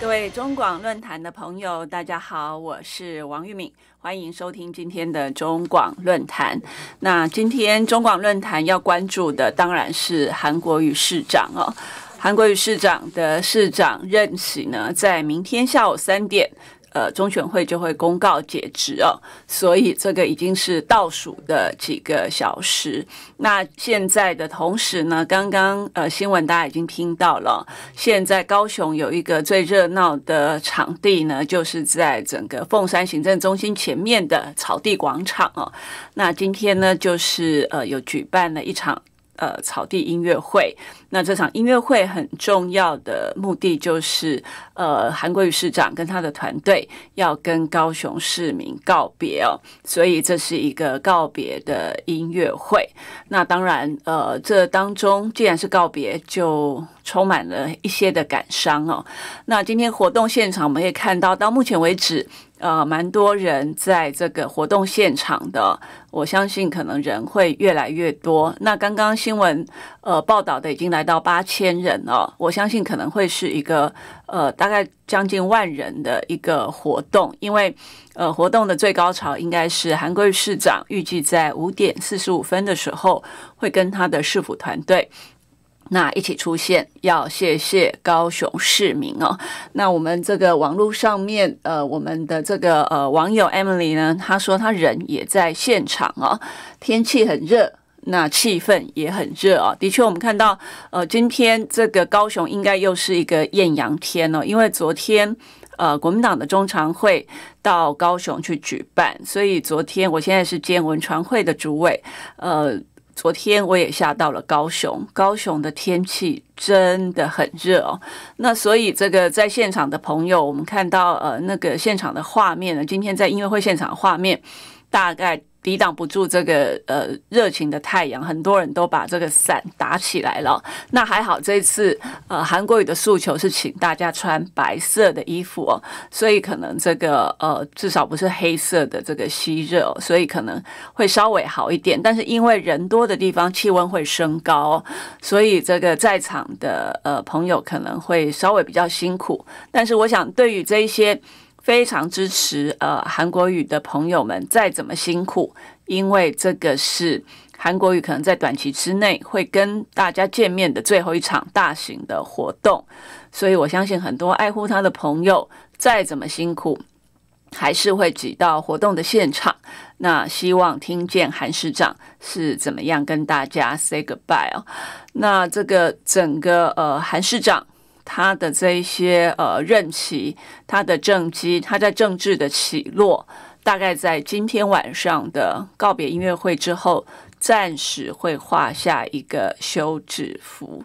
各位中广论坛的朋友，大家好，我是王玉敏，欢迎收听今天的中广论坛。那今天中广论坛要关注的当然是韩国瑜市长哦。韩国瑜市长的市长任期呢，在明天下午三点。呃，中选会就会公告解职哦，所以这个已经是倒数的几个小时。那现在的同时呢，刚刚呃新闻大家已经听到了，现在高雄有一个最热闹的场地呢，就是在整个凤山行政中心前面的草地广场哦。那今天呢，就是呃有举办了一场。呃，草地音乐会。那这场音乐会很重要的目的就是，呃，韩国瑜市长跟他的团队要跟高雄市民告别哦，所以这是一个告别的音乐会。那当然，呃，这当中既然是告别，就充满了一些的感伤哦。那今天活动现场，我们也看到，到目前为止。呃，蛮多人在这个活动现场的，我相信可能人会越来越多。那刚刚新闻呃报道的已经来到八千人了，我相信可能会是一个呃大概将近万人的一个活动，因为呃活动的最高潮应该是韩国市长预计在五点四十五分的时候会跟他的市府团队。那一起出现，要谢谢高雄市民哦。那我们这个网络上面，呃，我们的这个呃网友 Emily 呢，他说他人也在现场哦，天气很热，那气氛也很热啊。的确，我们看到，呃，今天这个高雄应该又是一个艳阳天哦，因为昨天呃国民党的中常会到高雄去举办，所以昨天我现在是兼文传会的主委，呃。昨天我也下到了高雄，高雄的天气真的很热哦。那所以这个在现场的朋友，我们看到呃那个现场的画面呢，今天在音乐会现场画面大概。抵挡不住这个呃热情的太阳，很多人都把这个伞打起来了。那还好，这次呃韩国语的诉求是请大家穿白色的衣服哦，所以可能这个呃至少不是黑色的这个吸热，所以可能会稍微好一点。但是因为人多的地方气温会升高，所以这个在场的呃朋友可能会稍微比较辛苦。但是我想对于这些。非常支持呃韩国语的朋友们，再怎么辛苦，因为这个是韩国语可能在短期之内会跟大家见面的最后一场大型的活动，所以我相信很多爱护他的朋友，再怎么辛苦，还是会挤到活动的现场。那希望听见韩市长是怎么样跟大家 say goodbye 哦。那这个整个呃韩市长。他的这一些呃任期，他的政绩，他在政治的起落，大概在今天晚上的告别音乐会之后，暂时会画下一个休止符。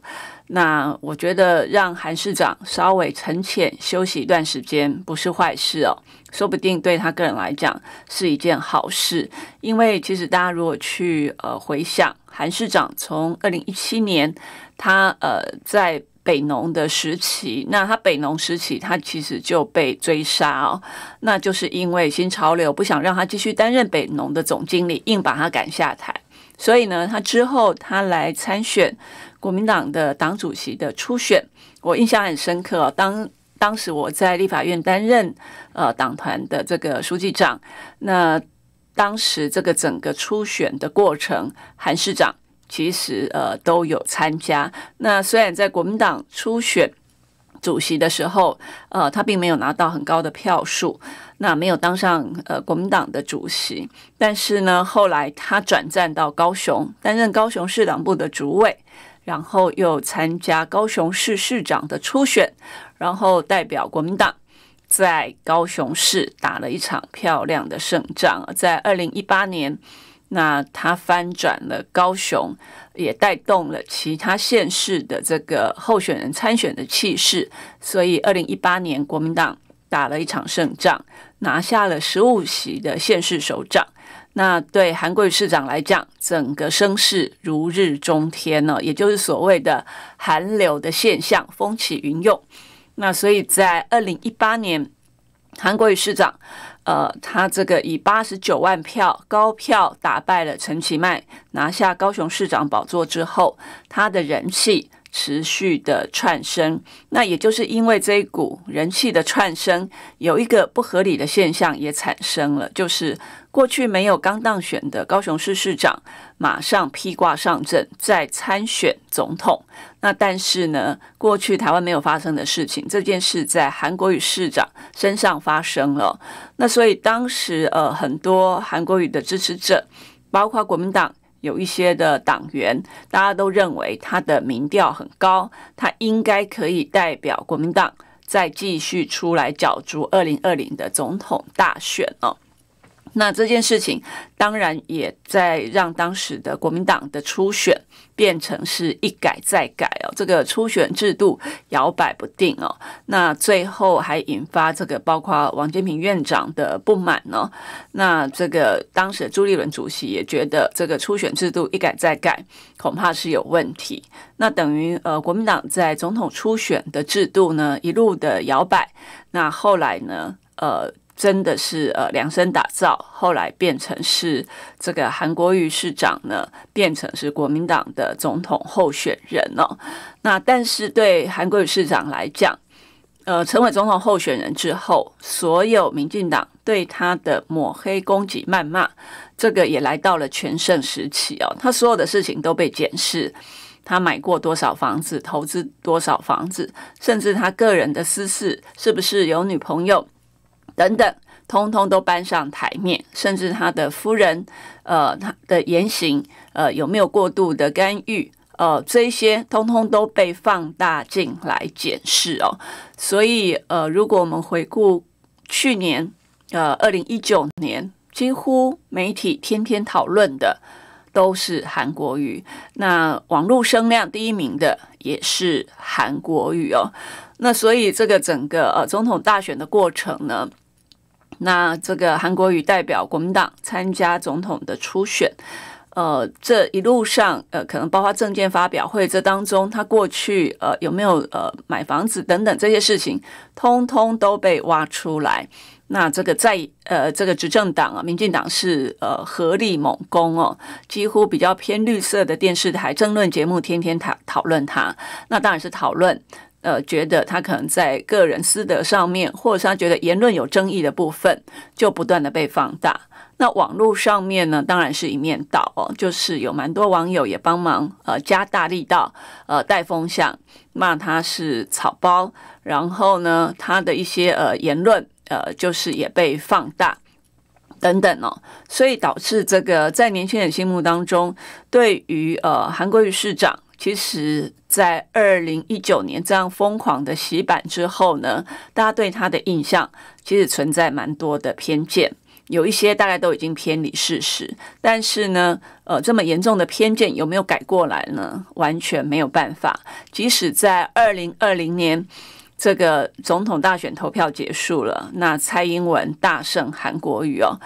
那我觉得让韩市长稍微沉潜休息一段时间，不是坏事哦，说不定对他个人来讲是一件好事。因为其实大家如果去呃回想，韩市长从二零一七年他呃在。北农的时期，那他北农时期，他其实就被追杀，那就是因为新潮流不想让他继续担任北农的总经理，硬把他赶下台。所以呢，他之后他来参选国民党的党主席的初选，我印象很深刻。当当时我在立法院担任呃党团的这个书记长，那当时这个整个初选的过程，韩市长。其实，呃，都有参加。那虽然在国民党初选主席的时候，呃，他并没有拿到很高的票数，那没有当上呃国民党的主席。但是呢，后来他转战到高雄，担任高雄市党部的主委，然后又参加高雄市市长的初选，然后代表国民党在高雄市打了一场漂亮的胜仗，在二零一八年。那他翻转了高雄，也带动了其他县市的这个候选人参选的气势，所以二零一八年国民党打了一场胜仗，拿下了十五席的县市首长。那对韩国瑜市长来讲，整个声势如日中天呢，也就是所谓的韩流的现象风起云涌。那所以在二零一八年，韩国瑜市长。呃，他这个以八十九万票高票打败了陈其迈，拿下高雄市长宝座之后，他的人气。持续的串升，那也就是因为这一股人气的串升，有一个不合理的现象也产生了，就是过去没有刚当选的高雄市市长马上披挂上阵再参选总统。那但是呢，过去台湾没有发生的事情，这件事在韩国瑜市长身上发生了。那所以当时呃，很多韩国瑜的支持者，包括国民党。有一些的党员，大家都认为他的民调很高，他应该可以代表国民党再继续出来角逐二零二零的总统大选哦。那这件事情当然也在让当时的国民党的初选变成是一改再改哦，这个初选制度摇摆不定哦。那最后还引发这个包括王建平院长的不满呢。那这个当时的朱立伦主席也觉得这个初选制度一改再改恐怕是有问题。那等于呃，国民党在总统初选的制度呢一路的摇摆。那后来呢呃。真的是呃量身打造，后来变成是这个韩国瑜市长呢，变成是国民党的总统候选人哦。那但是对韩国瑜市长来讲，呃，成为总统候选人之后，所有民进党对他的抹黑、攻击、谩骂，这个也来到了全盛时期哦。他所有的事情都被检视，他买过多少房子、投资多少房子，甚至他个人的私事是不是有女朋友。等等，通通都搬上台面，甚至他的夫人，呃，他的言行，呃，有没有过度的干预，呃，这些通通都被放大镜来检视哦。所以，呃，如果我们回顾去年，呃，二零一九年，几乎媒体天天讨论的都是韩国语，那网络声量第一名的也是韩国语哦。那所以，这个整个呃总统大选的过程呢？那这个韩国瑜代表国民党参加总统的初选，呃，这一路上，呃，可能包括政件发表会，这当中他过去呃有没有呃买房子等等这些事情，通通都被挖出来。那这个在呃这个执政党啊，民进党是呃合力猛攻哦，几乎比较偏绿色的电视台、争论节目，天天讨讨论他。那当然是讨论。呃，觉得他可能在个人私德上面，或者是他觉得言论有争议的部分，就不断的被放大。那网络上面呢，当然是一面倒哦，就是有蛮多网友也帮忙呃加大力道呃带风向，骂他是草包，然后呢，他的一些呃言论呃就是也被放大等等哦，所以导致这个在年轻人心目当中，对于呃韩国瑜市长。其实，在二零一九年这样疯狂的洗版之后呢，大家对他的印象其实存在蛮多的偏见，有一些大概都已经偏离事实。但是呢，呃，这么严重的偏见有没有改过来呢？完全没有办法。即使在二零二零年这个总统大选投票结束了，那蔡英文大胜韩国瑜哦。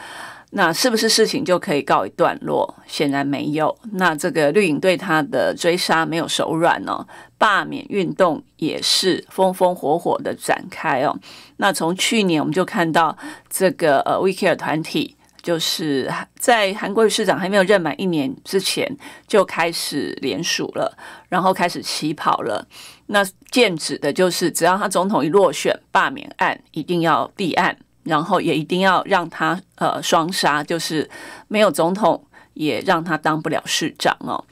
那是不是事情就可以告一段落？显然没有。那这个绿营对他的追杀没有手软哦，罢免运动也是风风火火的展开哦。那从去年我们就看到这个呃，Vicare 团体就是在韩国市长还没有任满一年之前就开始联署了，然后开始起跑了。那剑指的就是只要他总统一落选，罢免案一定要立案。然后也一定要让他呃双杀，就是没有总统也让他当不了市长哦。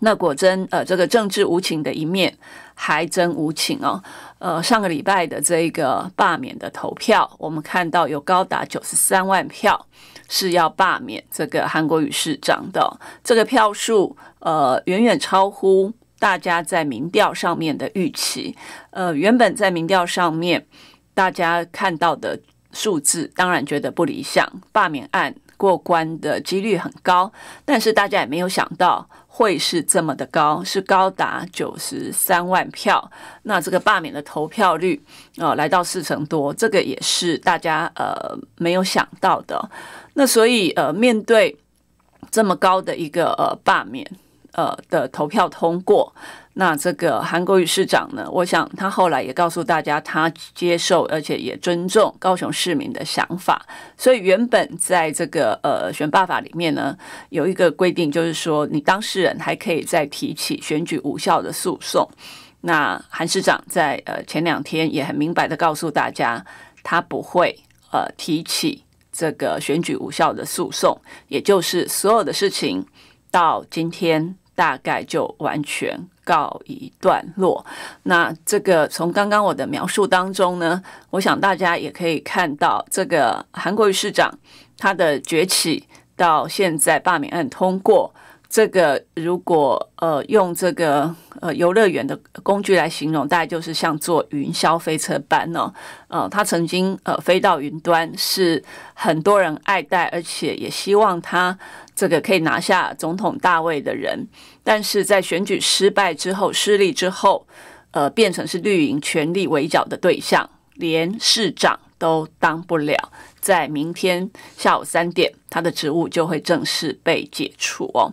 那果真呃，这个政治无情的一面还真无情哦。呃，上个礼拜的这个罢免的投票，我们看到有高达九十三万票是要罢免这个韩国瑜市长的，这个票数呃远远超乎大家在民调上面的预期。呃，原本在民调上面大家看到的。数字当然觉得不理想，罢免案过关的几率很高，但是大家也没有想到会是这么的高，是高达九十三万票。那这个罢免的投票率呃来到四成多，这个也是大家呃没有想到的。那所以呃，面对这么高的一个呃罢免呃的投票通过。那这个韩国瑜市长呢？我想他后来也告诉大家，他接受而且也尊重高雄市民的想法。所以原本在这个呃选罢法里面呢，有一个规定，就是说你当事人还可以再提起选举无效的诉讼。那韩市长在呃前两天也很明白的告诉大家，他不会呃提起这个选举无效的诉讼，也就是所有的事情到今天。大概就完全告一段落。那这个从刚刚我的描述当中呢，我想大家也可以看到，这个韩国瑜市长他的崛起到现在罢免案通过，这个如果呃用这个呃游乐园的工具来形容，大概就是像坐云霄飞车般哦。呃，他曾经呃飞到云端，是很多人爱戴，而且也希望他。这个可以拿下总统大位的人，但是在选举失败之后、失利之后，呃，变成是绿营权力围剿的对象，连市长都当不了。在明天下午三点，他的职务就会正式被解除哦。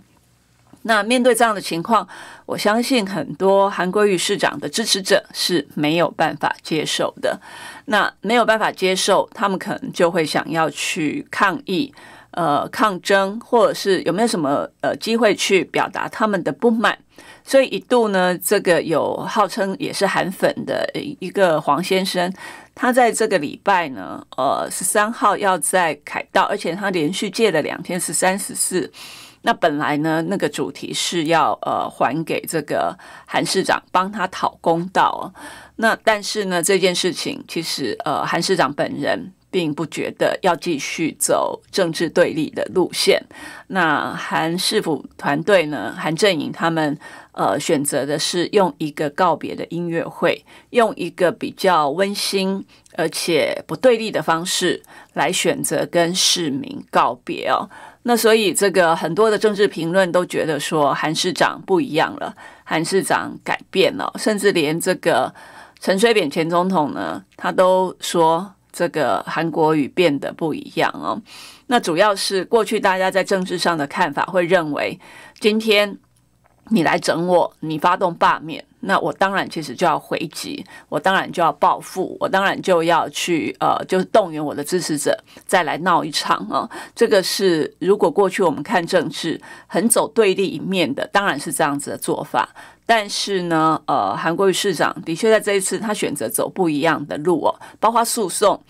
那面对这样的情况，我相信很多韩国瑜市长的支持者是没有办法接受的。那没有办法接受，他们可能就会想要去抗议。呃，抗争或者是有没有什么呃机会去表达他们的不满？所以一度呢，这个有号称也是韩粉的一个黄先生，他在这个礼拜呢，呃，十三号要在凯道，而且他连续借了两天，十三、十四。那本来呢，那个主题是要呃还给这个韩市长，帮他讨公道。那但是呢，这件事情其实呃，韩市长本人。并不觉得要继续走政治对立的路线。那韩市府团队呢？韩正颖他们呃选择的是用一个告别的音乐会，用一个比较温馨而且不对立的方式来选择跟市民告别哦。那所以这个很多的政治评论都觉得说，韩市长不一样了，韩市长改变了，甚至连这个陈水扁前总统呢，他都说。这个韩国语变得不一样哦，那主要是过去大家在政治上的看法会认为，今天你来整我，你发动罢免，那我当然其实就要回击，我当然就要报复，我当然就要去呃，就是动员我的支持者再来闹一场哦。这个是如果过去我们看政治很走对立一面的，当然是这样子的做法。但是呢，呃，韩国瑜市长的确在这一次，他选择走不一样的路哦。包括诉讼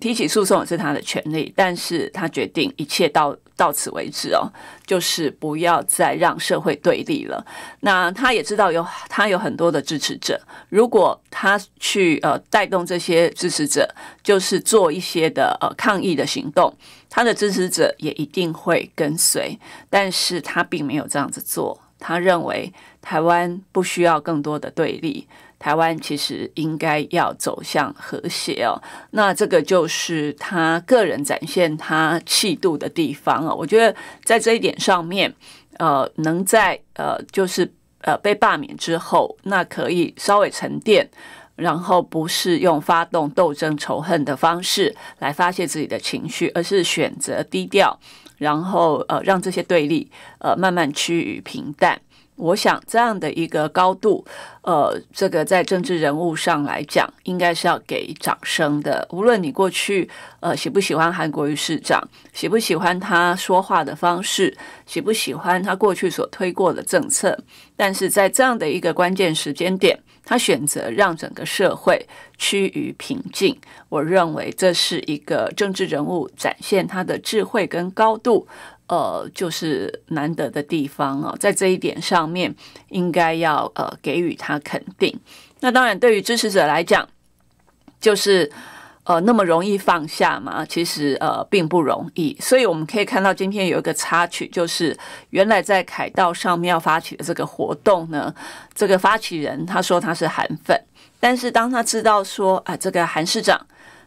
提起诉讼也是他的权利，但是他决定一切到到此为止哦，就是不要再让社会对立了。那他也知道有他有很多的支持者，如果他去呃带动这些支持者，就是做一些的呃抗议的行动，他的支持者也一定会跟随，但是他并没有这样子做。他认为台湾不需要更多的对立，台湾其实应该要走向和谐哦。那这个就是他个人展现他气度的地方哦。我觉得在这一点上面，呃，能在呃就是呃被罢免之后，那可以稍微沉淀，然后不是用发动斗争仇恨的方式来发泄自己的情绪，而是选择低调。然后，呃，让这些对立，呃，慢慢趋于平淡。我想这样的一个高度，呃，这个在政治人物上来讲，应该是要给掌声的。无论你过去，呃，喜不喜欢韩国瑜市长，喜不喜欢他说话的方式，喜不喜欢他过去所推过的政策，但是在这样的一个关键时间点。他选择让整个社会趋于平静，我认为这是一个政治人物展现他的智慧跟高度，呃，就是难得的地方啊，在这一点上面应该要呃给予他肯定。那当然，对于支持者来讲，就是。呃，那么容易放下吗？其实呃，并不容易。所以我们可以看到今天有一个插曲，就是原来在凯道上面要发起的这个活动呢，这个发起人他说他是韩粉，但是当他知道说，啊，这个韩市长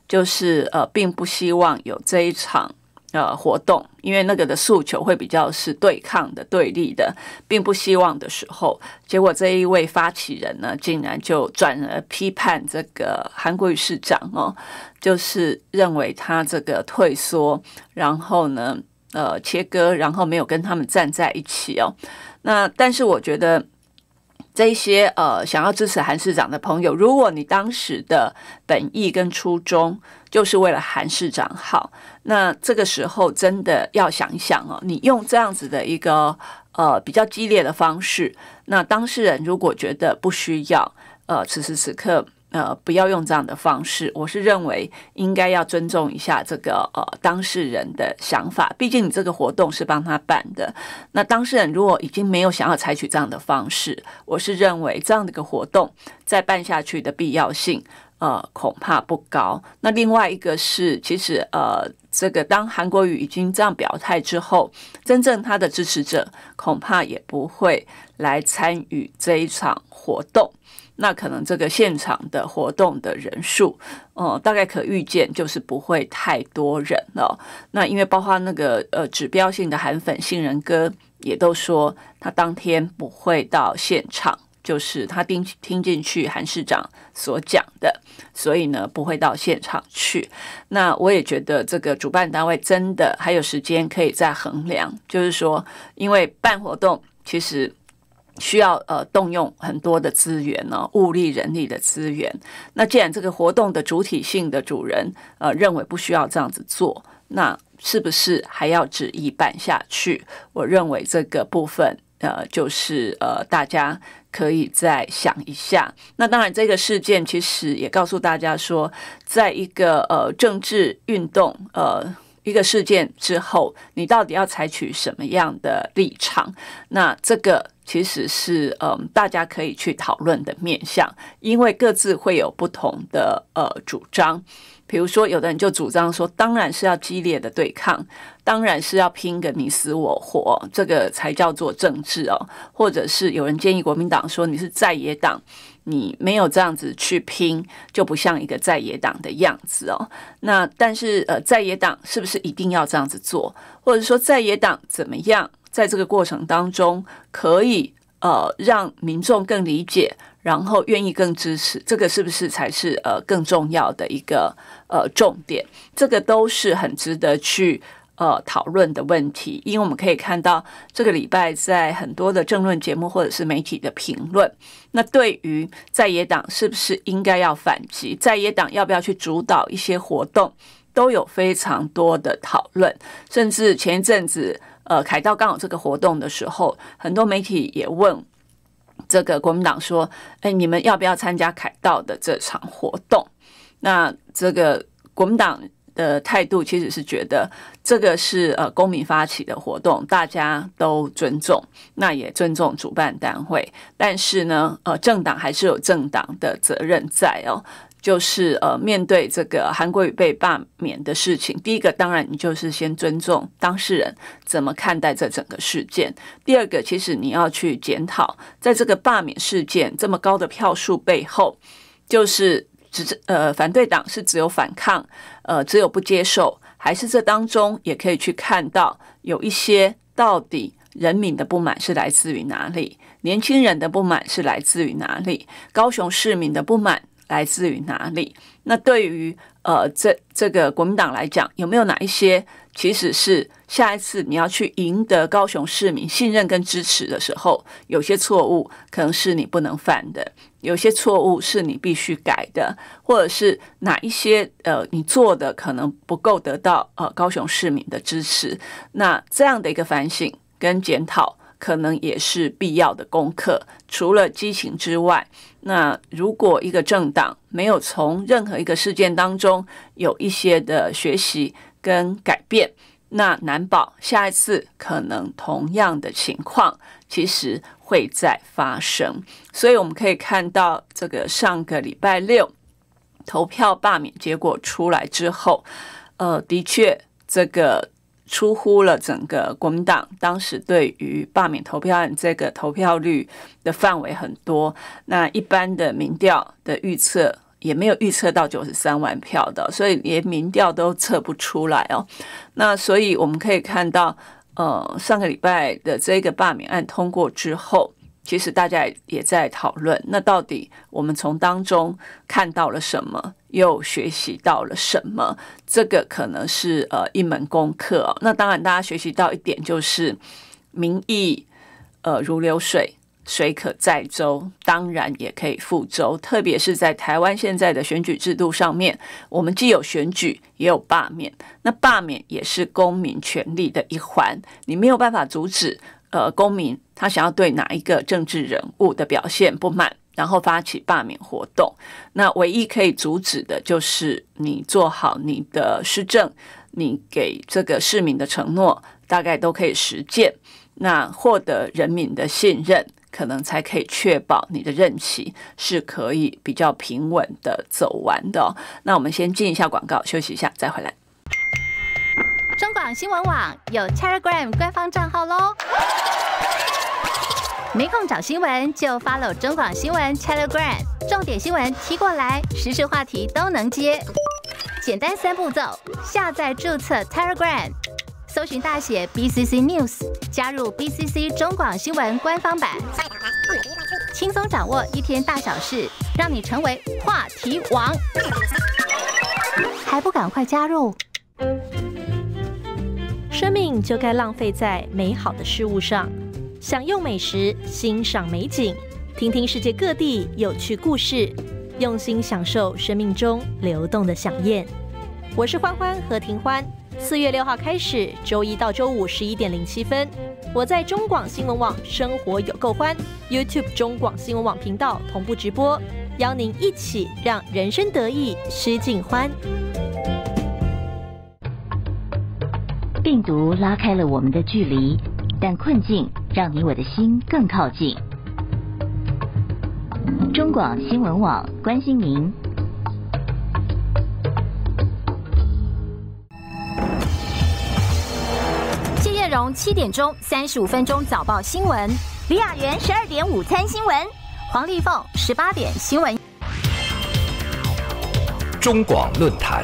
就是呃，并不希望有这一场。呃，活动，因为那个的诉求会比较是对抗的、对立的，并不希望的时候，结果这一位发起人呢，竟然就转而批判这个韩国瑜市长哦，就是认为他这个退缩，然后呢，呃，切割，然后没有跟他们站在一起哦。那但是我觉得。这些呃，想要支持韩市长的朋友，如果你当时的本意跟初衷就是为了韩市长好，那这个时候真的要想一想哦，你用这样子的一个呃比较激烈的方式，那当事人如果觉得不需要，呃，此时此刻。呃，不要用这样的方式。我是认为应该要尊重一下这个呃当事人的想法，毕竟你这个活动是帮他办的。那当事人如果已经没有想要采取这样的方式，我是认为这样的一个活动再办下去的必要性呃恐怕不高。那另外一个是，其实呃这个当韩国瑜已经这样表态之后，真正他的支持者恐怕也不会来参与这一场活动。那可能这个现场的活动的人数，哦，大概可预见就是不会太多人了。那因为包括那个呃指标性的韩粉杏仁哥也都说，他当天不会到现场，就是他听听进去韩市长所讲的，所以呢不会到现场去。那我也觉得这个主办单位真的还有时间可以再衡量，就是说，因为办活动其实。需要呃动用很多的资源呢，物力人力的资源。那既然这个活动的主体性的主人呃认为不需要这样子做，那是不是还要执意办下去？我认为这个部分呃就是呃大家可以再想一下。那当然这个事件其实也告诉大家说，在一个呃政治运动呃。一个事件之后，你到底要采取什么样的立场？那这个其实是嗯，大家可以去讨论的面向，因为各自会有不同的呃主张。比如说，有的人就主张说，当然是要激烈的对抗，当然是要拼个你死我活，这个才叫做政治哦。或者是有人建议国民党说，你是在野党。你没有这样子去拼，就不像一个在野党的样子哦。那但是呃，在野党是不是一定要这样子做？或者说，在野党怎么样，在这个过程当中，可以呃让民众更理解，然后愿意更支持，这个是不是才是呃更重要的一个呃重点？这个都是很值得去。呃，讨论的问题，因为我们可以看到，这个礼拜在很多的政论节目或者是媒体的评论，那对于在野党是不是应该要反击，在野党要不要去主导一些活动，都有非常多的讨论。甚至前一阵子，呃，凯道刚好这个活动的时候，很多媒体也问这个国民党说：“哎，你们要不要参加凯道的这场活动？”那这个国民党。的态度其实是觉得这个是呃公民发起的活动，大家都尊重，那也尊重主办单位。但是呢，呃，政党还是有政党的责任在哦，就是呃，面对这个韩国瑜被罢免的事情，第一个当然你就是先尊重当事人怎么看待这整个事件；第二个，其实你要去检讨，在这个罢免事件这么高的票数背后，就是。只是呃，反对党是只有反抗，呃，只有不接受，还是这当中也可以去看到有一些到底人民的不满是来自于哪里，年轻人的不满是来自于哪里，高雄市民的不满来自于哪里？那对于。呃，这这个国民党来讲，有没有哪一些其实是下一次你要去赢得高雄市民信任跟支持的时候，有些错误可能是你不能犯的，有些错误是你必须改的，或者是哪一些呃，你做的可能不够得到呃高雄市民的支持，那这样的一个反省跟检讨，可能也是必要的功课。除了激情之外。那如果一个政党没有从任何一个事件当中有一些的学习跟改变，那难保下一次可能同样的情况其实会再发生。所以我们可以看到，这个上个礼拜六投票罢免结果出来之后，呃，的确这个。出乎了整个国民党当时对于罢免投票案这个投票率的范围很多，那一般的民调的预测也没有预测到九十三万票的，所以连民调都测不出来哦。那所以我们可以看到，呃，上个礼拜的这个罢免案通过之后。其实大家也在讨论，那到底我们从当中看到了什么，又学习到了什么？这个可能是呃一门功课。那当然，大家学习到一点就是民意，呃，如流水，水可载舟，当然也可以覆舟。特别是在台湾现在的选举制度上面，我们既有选举，也有罢免。那罢免也是公民权利的一环，你没有办法阻止。呃，公民他想要对哪一个政治人物的表现不满，然后发起罢免活动。那唯一可以阻止的就是你做好你的施政，你给这个市民的承诺大概都可以实践。那获得人民的信任，可能才可以确保你的任期是可以比较平稳的走完的。那我们先进一下广告，休息一下再回来。中广新闻网有 Telegram 官方账号喽！没空找新闻就 follow 中广新闻 Telegram，重点新闻踢过来，时事话题都能接。简单三步骤：下载注册 Telegram，搜寻大写 B C C News，加入 B C C 中广新闻官方版，轻松掌握一天大小事，让你成为话题王。还不赶快加入！生命就该浪费在美好的事物上，享用美食，欣赏美景，听听世界各地有趣故事，用心享受生命中流动的响宴。我是欢欢和庭欢，四月六号开始，周一到周五十一点零七分，我在中广新闻网生活有够欢，YouTube 中广新闻网频道同步直播，邀您一起让人生得意失尽欢。病毒拉开了我们的距离，但困境让你我的心更靠近。中广新闻网关心您。谢艳荣七点钟三十五分钟早报新闻，李雅媛十二点午餐新闻，黄丽凤十八点新闻。中广论坛。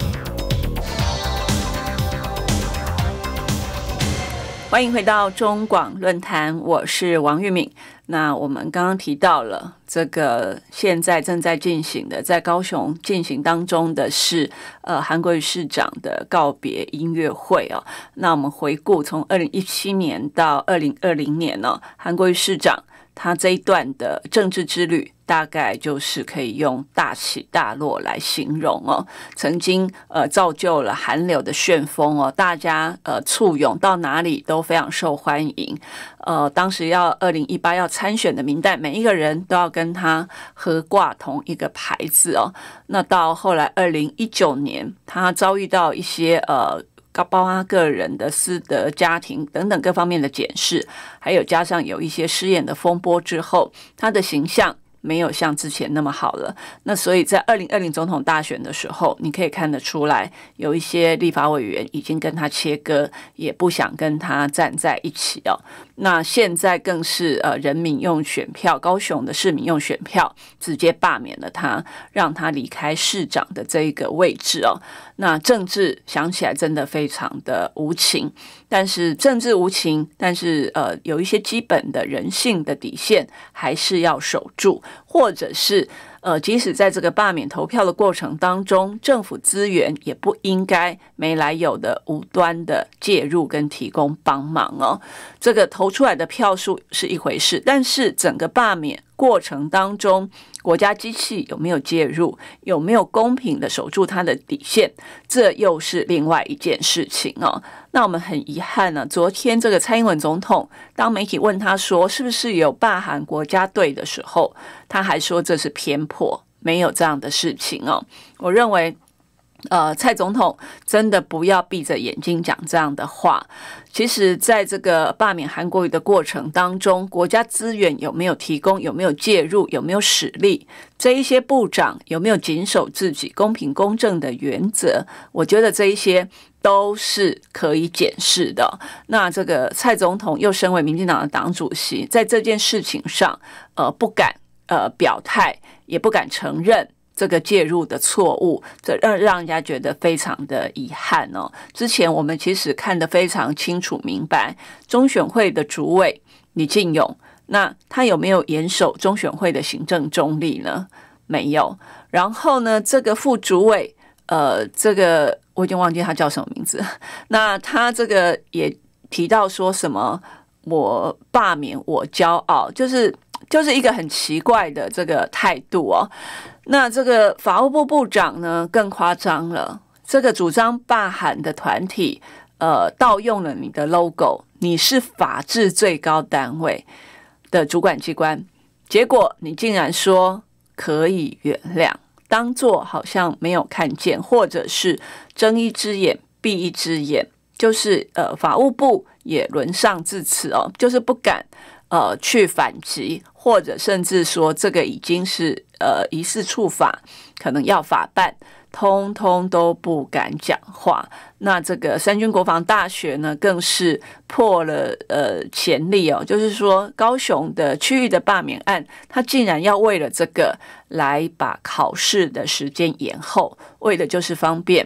欢迎回到中广论坛，我是王玉敏。那我们刚刚提到了这个现在正在进行的，在高雄进行当中的是呃韩国瑜市长的告别音乐会哦。那我们回顾从二零一七年到二零二零年呢，韩国瑜市长他这一段的政治之旅。大概就是可以用大起大落来形容哦。曾经呃造就了韩流的旋风哦，大家呃簇拥到哪里都非常受欢迎。呃，当时要二零一八要参选的名单，每一个人都要跟他合挂同一个牌子哦。那到后来二零一九年，他遭遇到一些呃高包阿个人的私德、家庭等等各方面的检视，还有加上有一些失言的风波之后，他的形象。没有像之前那么好了。那所以在二零二零总统大选的时候，你可以看得出来，有一些立法委员已经跟他切割，也不想跟他站在一起哦。那现在更是呃，人民用选票，高雄的市民用选票，直接罢免了他，让他离开市长的这一个位置哦。那政治想起来真的非常的无情，但是政治无情，但是呃，有一些基本的人性的底线还是要守住。或者是，呃，即使在这个罢免投票的过程当中，政府资源也不应该没来由的、无端的介入跟提供帮忙哦。这个投出来的票数是一回事，但是整个罢免过程当中，国家机器有没有介入，有没有公平的守住它的底线，这又是另外一件事情哦。那我们很遗憾呢。昨天这个蔡英文总统，当媒体问他说是不是有罢韩国家队的时候，他还说这是偏颇，没有这样的事情哦。我认为。呃，蔡总统真的不要闭着眼睛讲这样的话。其实，在这个罢免韩国瑜的过程当中，国家资源有没有提供，有没有介入，有没有实力，这一些部长有没有谨守自己公平公正的原则，我觉得这一些都是可以检视的。那这个蔡总统又身为民进党的党主席，在这件事情上，呃，不敢呃表态，也不敢承认。这个介入的错误，这让让人家觉得非常的遗憾哦。之前我们其实看得非常清楚明白，中选会的主委李进勇，那他有没有严守中选会的行政中立呢？没有。然后呢，这个副主委，呃，这个我已经忘记他叫什么名字。那他这个也提到说什么？我罢免我骄傲，就是就是一个很奇怪的这个态度哦。那这个法务部部长呢，更夸张了。这个主张罢喊的团体，呃，盗用了你的 logo，你是法治最高单位的主管机关，结果你竟然说可以原谅，当做好像没有看见，或者是睁一只眼闭一只眼，就是呃，法务部也轮上至此哦，就是不敢。呃，去反击，或者甚至说这个已经是呃，疑似触法，可能要法办，通通都不敢讲话。那这个三军国防大学呢，更是破了呃潜力哦，就是说高雄的区域的罢免案，他竟然要为了这个来把考试的时间延后，为的就是方便。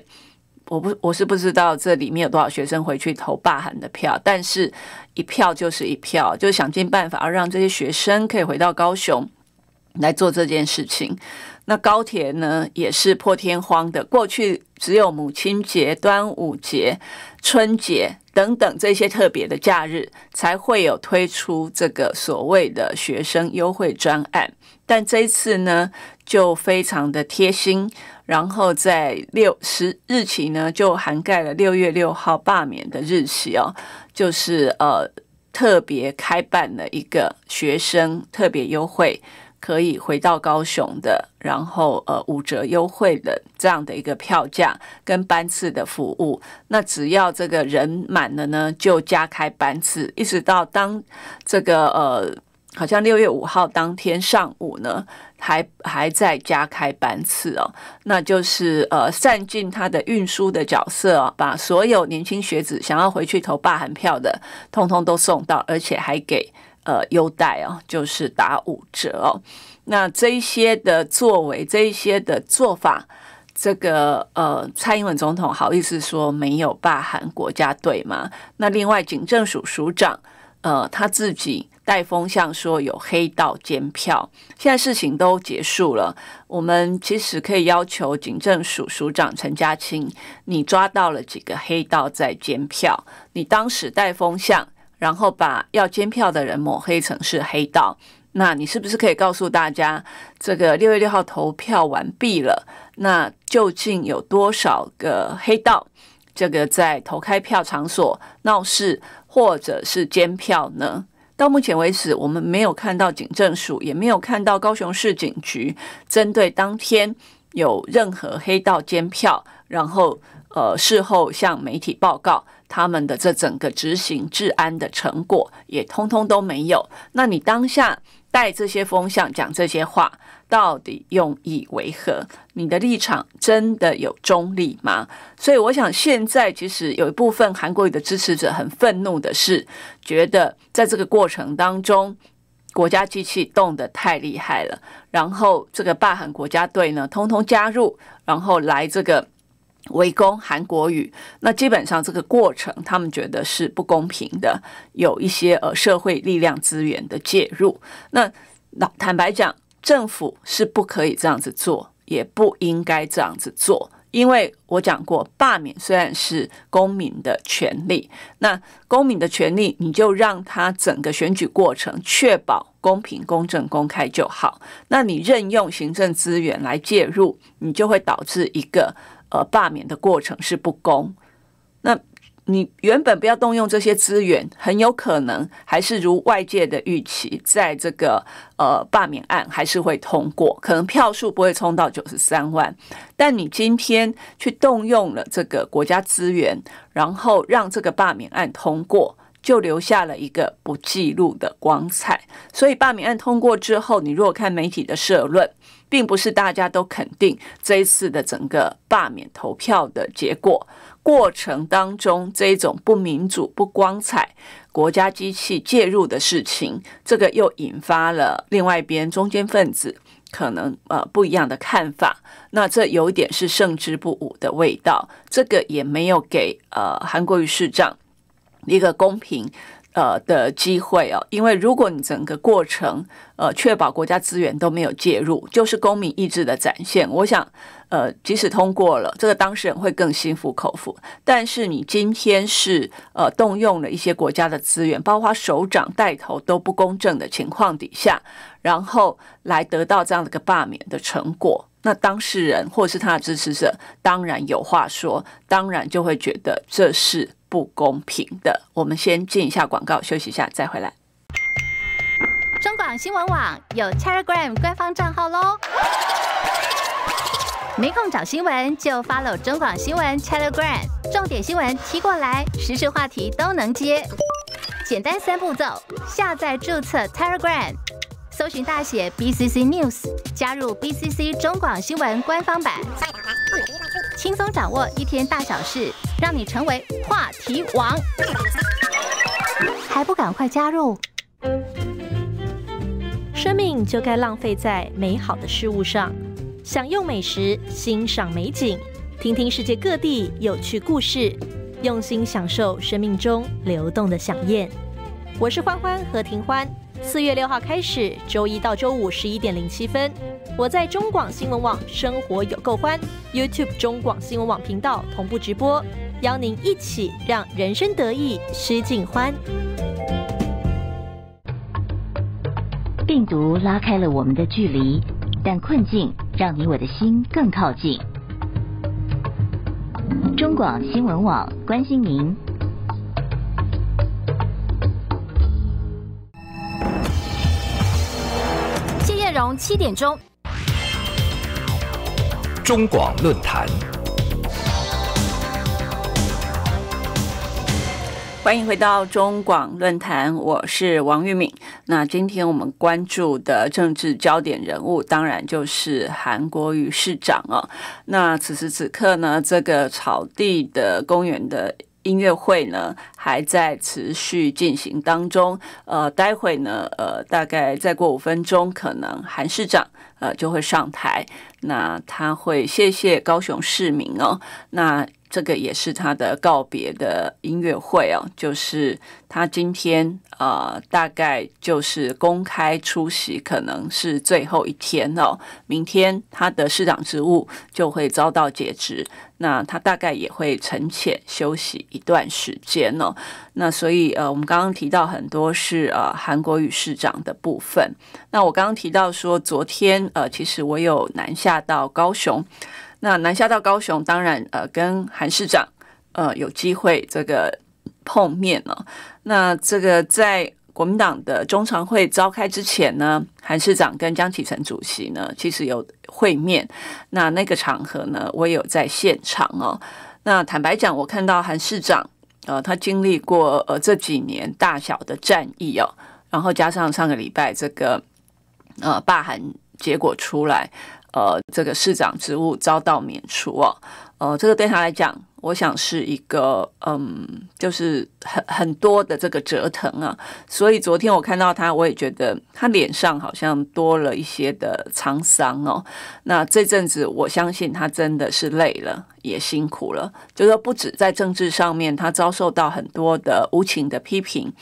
我不我是不知道这里面有多少学生回去投罢韩的票，但是一票就是一票，就想尽办法要让这些学生可以回到高雄来做这件事情。那高铁呢也是破天荒的，过去只有母亲节、端午节、春节等等这些特别的假日才会有推出这个所谓的学生优惠专案，但这一次呢就非常的贴心。然后在六十日期呢，就涵盖了六月六号罢免的日期哦，就是呃特别开办了一个学生特别优惠，可以回到高雄的，然后呃五折优惠的这样的一个票价跟班次的服务。那只要这个人满了呢，就加开班次，一直到当这个呃。好像六月五号当天上午呢，还还在加开班次哦，那就是呃，散尽他的运输的角色哦，把所有年轻学子想要回去投罢韩票的，通通都送到，而且还给呃优待哦，就是打五折哦。那这些的作为，这一些的做法，这个呃，蔡英文总统好意思说没有罢韩国家队吗？那另外，警政署署长呃，他自己。带风向说有黑道监票，现在事情都结束了。我们其实可以要求警政署署长陈家青，你抓到了几个黑道在监票？你当时带风向，然后把要监票的人抹黑成是黑道，那你是不是可以告诉大家，这个六月六号投票完毕了，那究竟有多少个黑道，这个在投开票场所闹事或者是监票呢？到目前为止，我们没有看到警政署，也没有看到高雄市警局针对当天有任何黑道监票，然后呃事后向媒体报告。他们的这整个执行治安的成果也通通都没有。那你当下带这些风向讲这些话，到底用意为何？你的立场真的有中立吗？所以我想，现在其实有一部分韩国语的支持者很愤怒的是，觉得在这个过程当中，国家机器动得太厉害了。然后这个霸韩国家队呢，通通加入，然后来这个。围攻韩国语，那基本上这个过程，他们觉得是不公平的，有一些呃社会力量资源的介入。那老坦白讲，政府是不可以这样子做，也不应该这样子做，因为我讲过，罢免虽然是公民的权利，那公民的权利，你就让他整个选举过程确保公平、公正、公开就好。那你任用行政资源来介入，你就会导致一个。呃，罢免的过程是不公。那你原本不要动用这些资源，很有可能还是如外界的预期，在这个呃罢免案还是会通过，可能票数不会冲到九十三万。但你今天去动用了这个国家资源，然后让这个罢免案通过，就留下了一个不记录的光彩。所以罢免案通过之后，你如果看媒体的社论。并不是大家都肯定这一次的整个罢免投票的结果过程当中这一种不民主不光彩国家机器介入的事情，这个又引发了另外一边中间分子可能呃不一样的看法。那这有点是胜之不武的味道，这个也没有给呃韩国瑜市长一个公平。呃，的机会哦，因为如果你整个过程呃确保国家资源都没有介入，就是公民意志的展现。我想，呃，即使通过了，这个当事人会更心服口服。但是你今天是呃动用了一些国家的资源，包括首长带头都不公正的情况底下，然后来得到这样的一个罢免的成果，那当事人或是他的支持者，当然有话说，当然就会觉得这是。不公平的，我们先进一下广告，休息一下再回来。中广新闻网有 Telegram 官方账号喽，没空找新闻就 follow 中广新闻 Telegram，重点新闻踢过来，时事话题都能接。简单三步骤：下载、注册 Telegram。搜寻大写 B C C News，加入 B C C 中广新闻官方版，轻松掌握一天大小事，让你成为话题王。还不赶快加入！生命就该浪费在美好的事物上，享用美食，欣赏美景，听听世界各地有趣故事，用心享受生命中流动的享宴。我是欢欢和庭欢。四月六号开始，周一到周五十一点零七分，我在中广新闻网“生活有够欢 ”YouTube 中广新闻网频道同步直播，邀您一起让人生得意失尽欢。病毒拉开了我们的距离，但困境让你我的心更靠近。中广新闻网关心您。七点钟，中广论坛，欢迎回到中广论坛，我是王玉敏。那今天我们关注的政治焦点人物，当然就是韩国瑜市长哦。那此时此刻呢，这个草地的公园的。音乐会呢还在持续进行当中，呃，待会呢，呃，大概再过五分钟，可能韩市长呃就会上台，那他会谢谢高雄市民哦，那这个也是他的告别的音乐会哦，就是他今天。呃，大概就是公开出席可能是最后一天哦。明天他的市长职务就会遭到解职，那他大概也会沉潜休息一段时间哦。那所以呃，我们刚刚提到很多是呃韩国语市长的部分。那我刚刚提到说，昨天呃，其实我有南下到高雄。那南下到高雄，当然呃，跟韩市长呃有机会这个。碰面哦。那这个在国民党的中常会召开之前呢，韩市长跟江启臣主席呢，其实有会面。那那个场合呢，我有在现场哦。那坦白讲，我看到韩市长，呃，他经历过呃这几年大小的战役哦，然后加上上个礼拜这个呃罢韩结果出来，呃，这个市长职务遭到免除哦，呃，这个对他来讲。我想是一个，嗯，就是很很多的这个折腾啊，所以昨天我看到他，我也觉得他脸上好像多了一些的沧桑哦。那这阵子，我相信他真的是累了，也辛苦了，就是不止在政治上面，他遭受到很多的无情的批评。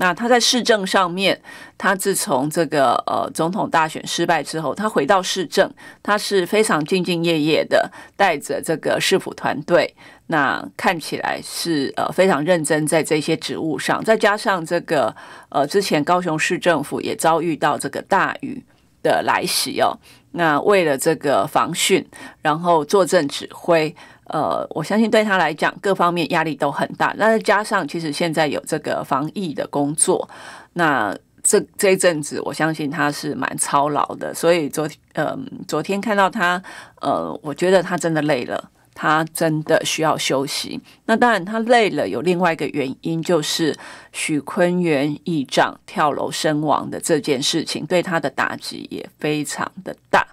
那他在市政上面，他自从这个呃总统大选失败之后，他回到市政，他是非常兢兢业业的，带着这个市府团队，那看起来是呃非常认真在这些职务上。再加上这个呃之前高雄市政府也遭遇到这个大雨的来袭哦，那为了这个防汛，然后坐镇指挥。呃，我相信对他来讲，各方面压力都很大。那再加上其实现在有这个防疫的工作，那这这一阵子，我相信他是蛮操劳的。所以昨呃昨天看到他，呃，我觉得他真的累了，他真的需要休息。那当然，他累了有另外一个原因，就是许坤元议长跳楼身亡的这件事情，对他的打击也非常的大。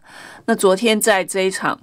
那昨天在这一场。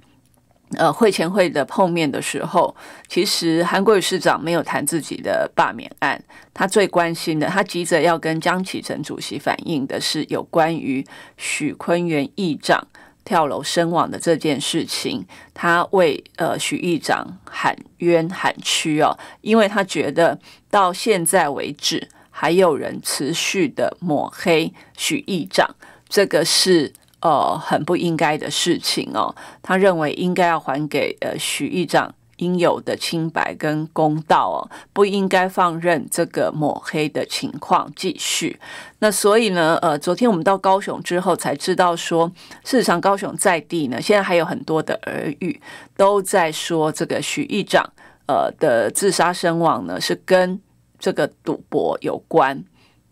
呃，会前会的碰面的时候，其实韩国瑜市长没有谈自己的罢免案，他最关心的，他急着要跟江启臣主席反映的是有关于许坤元议长跳楼身亡的这件事情，他为呃许议长喊冤喊屈哦，因为他觉得到现在为止还有人持续的抹黑许议长，这个是。呃，很不应该的事情哦。他认为应该要还给呃许议长应有的清白跟公道哦，不应该放任这个抹黑的情况继续。那所以呢，呃，昨天我们到高雄之后才知道说，事实上高雄在地呢，现在还有很多的耳语都在说这个许议长呃的自杀身亡呢是跟这个赌博有关。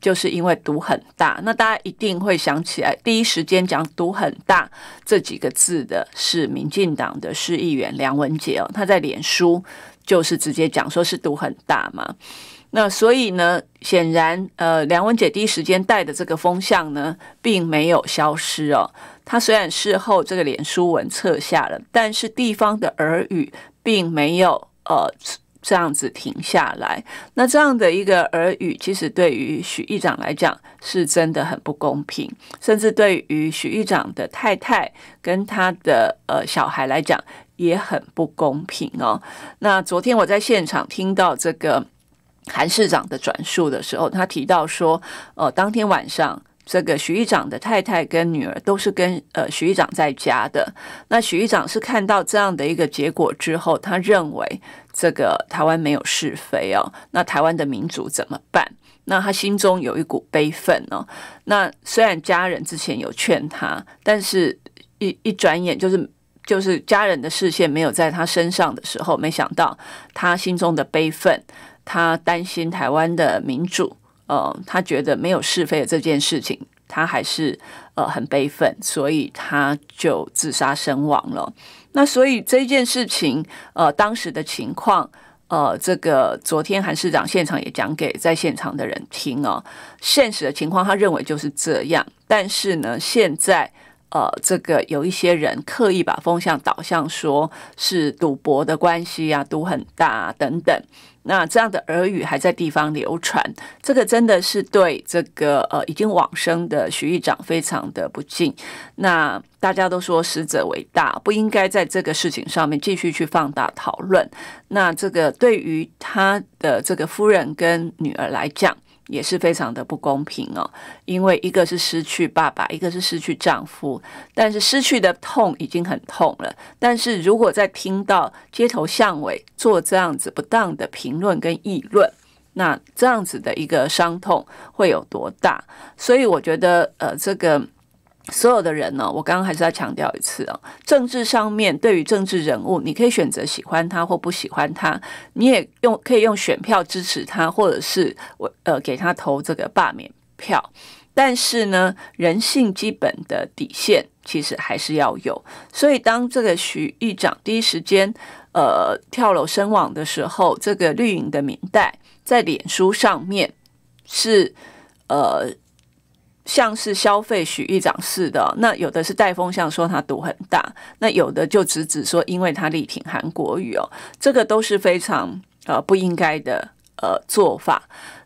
就是因为赌很大，那大家一定会想起来，第一时间讲赌很大这几个字的是民进党的市议员梁文杰哦，他在脸书就是直接讲说是赌很大嘛。那所以呢，显然呃，梁文杰第一时间带的这个风向呢，并没有消失哦。他虽然事后这个脸书文撤下了，但是地方的耳语并没有呃。这样子停下来，那这样的一个耳语，其实对于许议长来讲是真的很不公平，甚至对于许议长的太太跟他的呃小孩来讲也很不公平哦。那昨天我在现场听到这个韩市长的转述的时候，他提到说，呃，当天晚上这个徐议长的太太跟女儿都是跟呃徐议长在家的，那徐议长是看到这样的一个结果之后，他认为。这个台湾没有是非哦，那台湾的民主怎么办？那他心中有一股悲愤呢。那虽然家人之前有劝他，但是一一转眼就是就是家人的视线没有在他身上的时候，没想到他心中的悲愤，他担心台湾的民主，呃，他觉得没有是非的这件事情，他还是呃很悲愤，所以他就自杀身亡了。那所以这件事情，呃，当时的情况，呃，这个昨天韩市长现场也讲给在现场的人听哦，现实的情况他认为就是这样，但是呢，现在呃，这个有一些人刻意把风向导向说是赌博的关系啊，赌很大等等。那这样的耳语还在地方流传，这个真的是对这个呃已经往生的徐议长非常的不敬。那大家都说死者为大，不应该在这个事情上面继续去放大讨论。那这个对于他的这个夫人跟女儿来讲。也是非常的不公平哦，因为一个是失去爸爸，一个是失去丈夫，但是失去的痛已经很痛了。但是如果在听到街头巷尾做这样子不当的评论跟议论，那这样子的一个伤痛会有多大？所以我觉得，呃，这个。所有的人呢，我刚刚还是要强调一次啊，政治上面对于政治人物，你可以选择喜欢他或不喜欢他，你也用可以用选票支持他，或者是我呃给他投这个罢免票。但是呢，人性基本的底线其实还是要有。所以当这个徐议长第一时间呃跳楼身亡的时候，这个绿营的明代在脸书上面是呃。像是消费许议长似的，那有的是带风向说他赌很大，那有的就只指说因为他力挺韩国语哦，这个都是非常呃不应该的呃做法。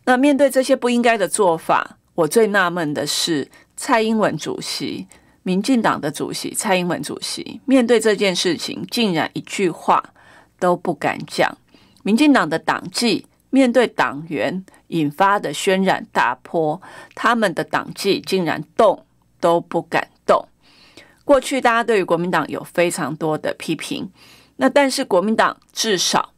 那面对这些不应该的做法，我最纳闷的是蔡英文主席，民进党的主席蔡英文主席面对这件事情，竟然一句话都不敢讲，民进党的党纪。面对党员引发的渲染大波，他们的党纪竟然动都不敢动。过去大家对于国民党有非常多的批评，那但是国民党至少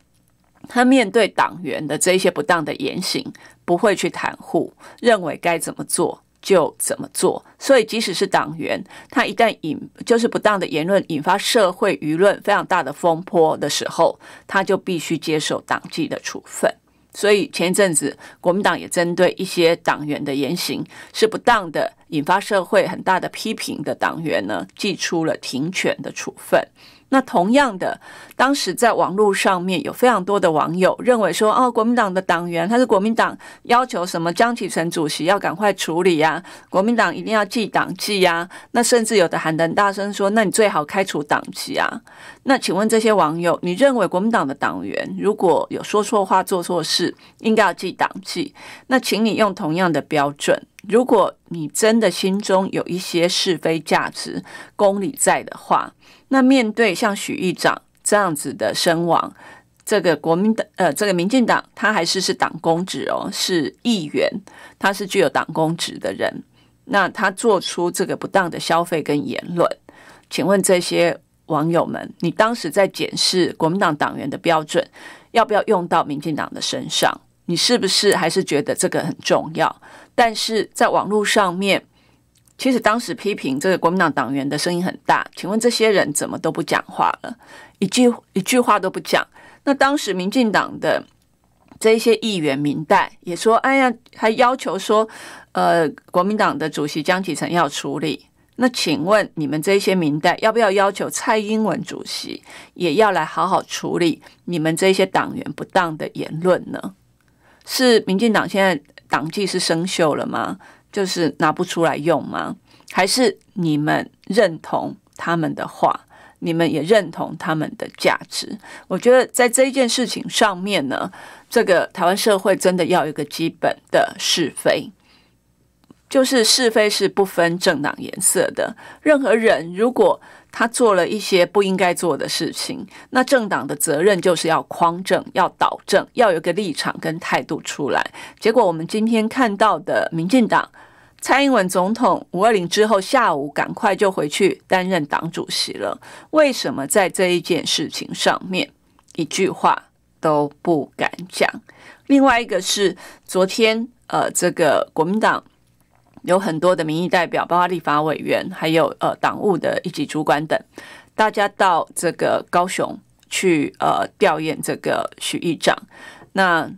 他面对党员的这一些不当的言行，不会去袒护，认为该怎么做就怎么做。所以，即使是党员，他一旦引就是不当的言论引发社会舆论非常大的风波的时候，他就必须接受党纪的处分。所以前一阵子，国民党也针对一些党员的言行是不当的，引发社会很大的批评的党员呢，寄出了停权的处分。那同样的，当时在网络上面有非常多的网友认为说，哦，国民党的党员他是国民党要求什么江启臣主席要赶快处理啊，国民党一定要记党纪啊。那甚至有的喊得大声说，那你最好开除党籍啊。那请问这些网友，你认为国民党的党员如果有说错话、做错事，应该要记党纪？那请你用同样的标准。如果你真的心中有一些是非价值、公理在的话，那面对像许议长这样子的身亡，这个国民党呃，这个民进党他还是是党公职哦，是议员，他是具有党公职的人，那他做出这个不当的消费跟言论，请问这些网友们，你当时在检视国民党党员的标准，要不要用到民进党的身上？你是不是还是觉得这个很重要？但是在网络上面，其实当时批评这个国民党党员的声音很大。请问这些人怎么都不讲话了？一句一句话都不讲。那当时民进党的这些议员明代也说：“哎呀，还要求说，呃，国民党的主席江启臣要处理。那请问你们这些明代要不要要求蔡英文主席也要来好好处理你们这些党员不当的言论呢？”是民进党现在党纪是生锈了吗？就是拿不出来用吗？还是你们认同他们的话，你们也认同他们的价值？我觉得在这一件事情上面呢，这个台湾社会真的要有一个基本的是非，就是是非是不分政党颜色的。任何人如果，他做了一些不应该做的事情，那政党的责任就是要匡正、要导正、要有一个立场跟态度出来。结果我们今天看到的，民进党蔡英文总统五二零之后下午赶快就回去担任党主席了。为什么在这一件事情上面一句话都不敢讲？另外一个是昨天呃，这个国民党。有很多的民意代表，包括立法委员，还有呃党务的一级主管等，大家到这个高雄去呃吊唁这个许议长。那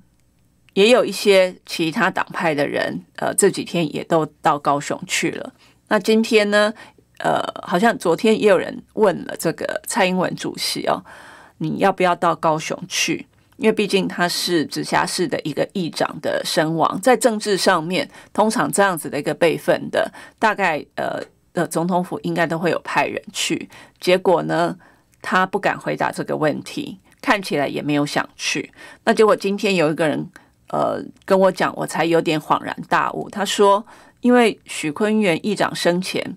也有一些其他党派的人，呃，这几天也都到高雄去了。那今天呢，呃，好像昨天也有人问了这个蔡英文主席哦，你要不要到高雄去？因为毕竟他是直辖市的一个议长的身亡，在政治上面，通常这样子的一个辈分的，大概呃呃，总统府应该都会有派人去。结果呢，他不敢回答这个问题，看起来也没有想去。那结果今天有一个人呃跟我讲，我才有点恍然大悟。他说，因为许坤元议长生前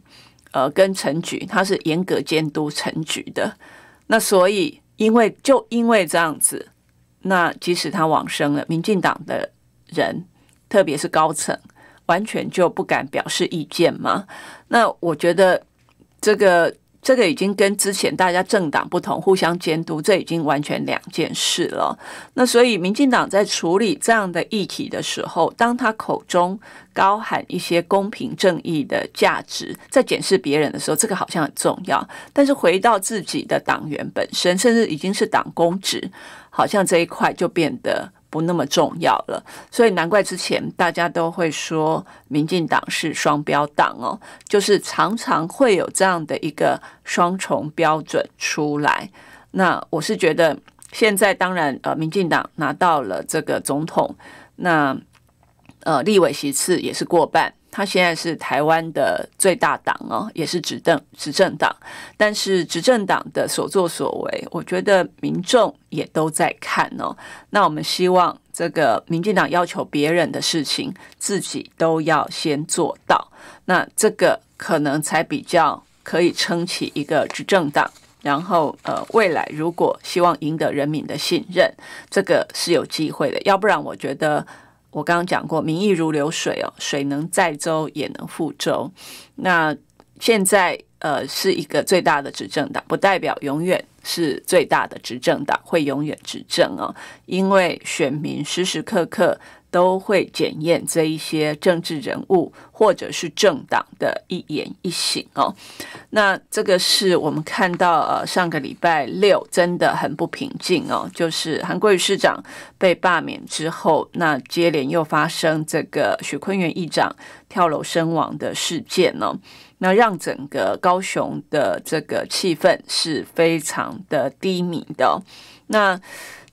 呃跟陈局他是严格监督陈局的，那所以因为就因为这样子。那即使他往生了，民进党的人，特别是高层，完全就不敢表示意见吗？那我觉得这个这个已经跟之前大家政党不同，互相监督，这已经完全两件事了。那所以，民进党在处理这样的议题的时候，当他口中高喊一些公平正义的价值，在检视别人的时候，这个好像很重要。但是回到自己的党员本身，甚至已经是党公职。好像这一块就变得不那么重要了，所以难怪之前大家都会说民进党是双标党哦，就是常常会有这样的一个双重标准出来。那我是觉得现在当然呃，民进党拿到了这个总统，那呃立委席次也是过半。他现在是台湾的最大党哦，也是执政执政党。但是执政党的所作所为，我觉得民众也都在看哦。那我们希望这个民进党要求别人的事情，自己都要先做到。那这个可能才比较可以撑起一个执政党。然后呃，未来如果希望赢得人民的信任，这个是有机会的。要不然，我觉得。我刚刚讲过，民意如流水哦，水能载舟，也能覆舟。那现在，呃，是一个最大的执政党，不代表永远是最大的执政党会永远执政哦，因为选民时时刻刻。都会检验这一些政治人物或者是政党的一言一行哦。那这个是我们看到呃上个礼拜六真的很不平静哦，就是韩国瑜市长被罢免之后，那接连又发生这个许坤元议长跳楼身亡的事件呢，那让整个高雄的这个气氛是非常的低迷的。那。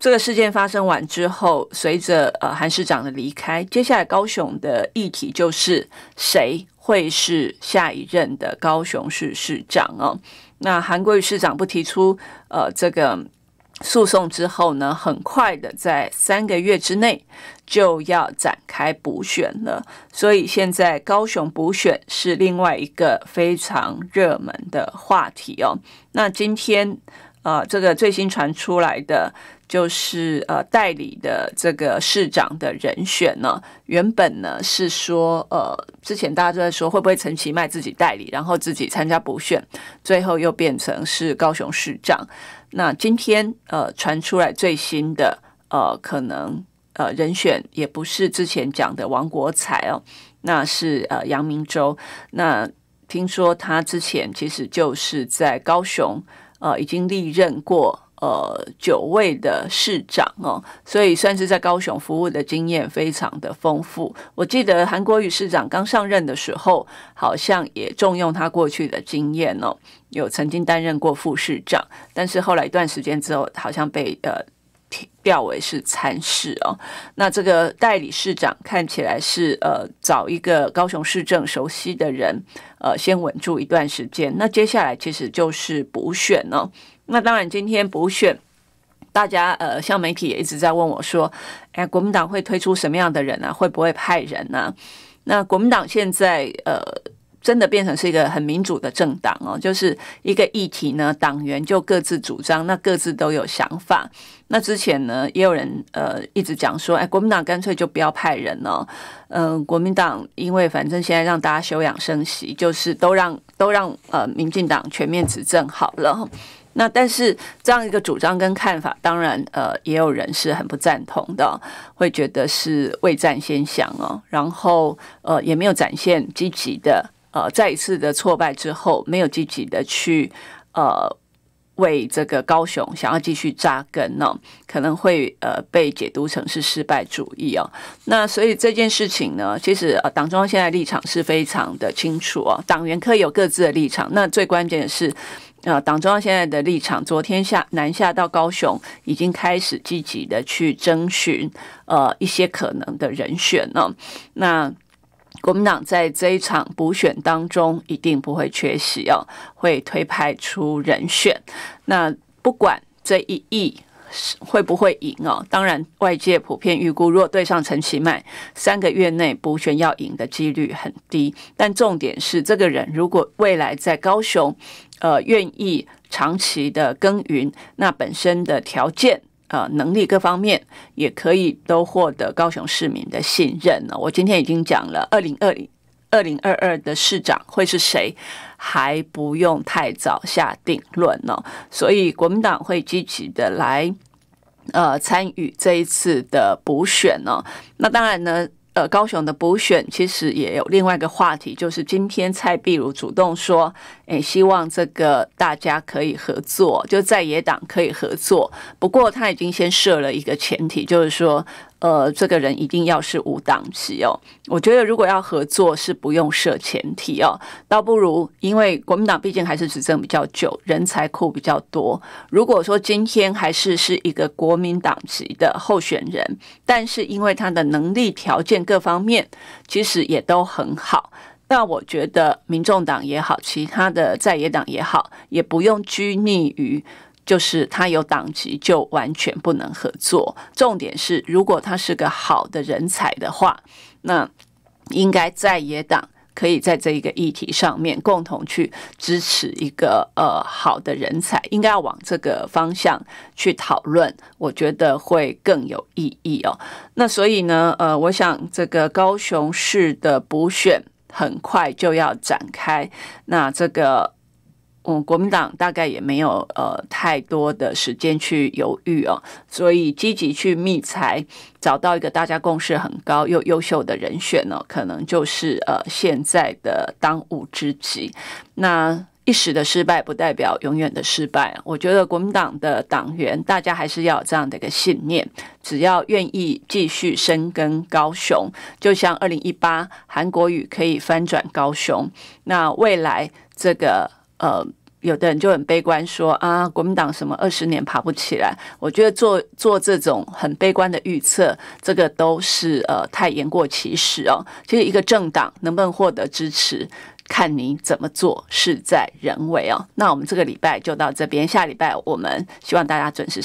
这个事件发生完之后，随着呃韩市长的离开，接下来高雄的议题就是谁会是下一任的高雄市市长哦。那韩国瑜市长不提出呃这个诉讼之后呢，很快的在三个月之内就要展开补选了。所以现在高雄补选是另外一个非常热门的话题哦。那今天呃这个最新传出来的。就是呃代理的这个市长的人选呢，原本呢是说呃之前大家都在说会不会陈其迈自己代理，然后自己参加补选，最后又变成是高雄市长。那今天呃传出来最新的呃可能呃人选也不是之前讲的王国才哦，那是呃杨明洲。那听说他之前其实就是在高雄呃已经历任过。呃，九位的市长哦，所以算是在高雄服务的经验非常的丰富。我记得韩国瑜市长刚上任的时候，好像也重用他过去的经验哦，有曾经担任过副市长，但是后来一段时间之后，好像被呃调为是参事哦。那这个代理市长看起来是呃找一个高雄市政熟悉的人，呃，先稳住一段时间。那接下来其实就是补选呢。那当然，今天补选，大家呃，像媒体也一直在问我说：“哎，国民党会推出什么样的人呢？会不会派人呢？”那国民党现在呃，真的变成是一个很民主的政党哦，就是一个议题呢，党员就各自主张，那各自都有想法。那之前呢，也有人呃一直讲说：“哎，国民党干脆就不要派人了。”嗯，国民党因为反正现在让大家休养生息，就是都让都让呃，民进党全面执政好了。那但是这样一个主张跟看法，当然呃，也有人是很不赞同的，会觉得是未战先降哦。然后呃，也没有展现积极的呃，再一次的挫败之后，没有积极的去呃为这个高雄想要继续扎根呢，可能会呃被解读成是失败主义哦。那所以这件事情呢，其实呃党中央现在立场是非常的清楚哦，党员可以有各自的立场，那最关键的是。呃，党中央现在的立场，昨天下南下到高雄，已经开始积极的去征询呃一些可能的人选哦。那国民党在这一场补选当中一定不会缺席哦，会推派出人选。那不管这一役会不会赢哦，当然外界普遍预估，如果对上陈其迈，三个月内补选要赢的几率很低。但重点是，这个人如果未来在高雄，呃，愿意长期的耕耘，那本身的条件、呃，能力各方面也可以都获得高雄市民的信任呢。我今天已经讲了，二零二零、二零二二的市长会是谁，还不用太早下定论呢。所以国民党会积极的来呃参与这一次的补选呢。那当然呢。呃，高雄的补选其实也有另外一个话题，就是今天蔡壁如主动说，哎，希望这个大家可以合作，就在野党可以合作。不过他已经先设了一个前提，就是说。呃，这个人一定要是无党籍哦。我觉得如果要合作，是不用设前提哦，倒不如，因为国民党毕竟还是执政比较久，人才库比较多。如果说今天还是是一个国民党籍的候选人，但是因为他的能力条件各方面其实也都很好，那我觉得民众党也好，其他的在野党也好，也不用拘泥于。就是他有党籍就完全不能合作。重点是，如果他是个好的人才的话，那应该在野党可以在这一个议题上面共同去支持一个呃好的人才，应该要往这个方向去讨论，我觉得会更有意义哦。那所以呢，呃，我想这个高雄市的补选很快就要展开，那这个。嗯，国民党大概也没有呃太多的时间去犹豫哦，所以积极去觅才找到一个大家共识很高又优秀的人选呢，可能就是呃现在的当务之急。那一时的失败不代表永远的失败，我觉得国民党的党员大家还是要有这样的一个信念，只要愿意继续深耕高雄，就像二零一八韩国语可以翻转高雄，那未来这个。呃，有的人就很悲观，说啊，国民党什么二十年爬不起来。我觉得做做这种很悲观的预测，这个都是呃太言过其实哦。其实一个政党能不能获得支持，看你怎么做，事在人为哦。那我们这个礼拜就到这边，下礼拜我们希望大家准时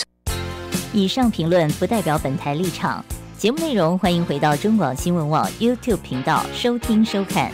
以上评论不代表本台立场，节目内容欢迎回到中广新闻网 YouTube 频道收听收看。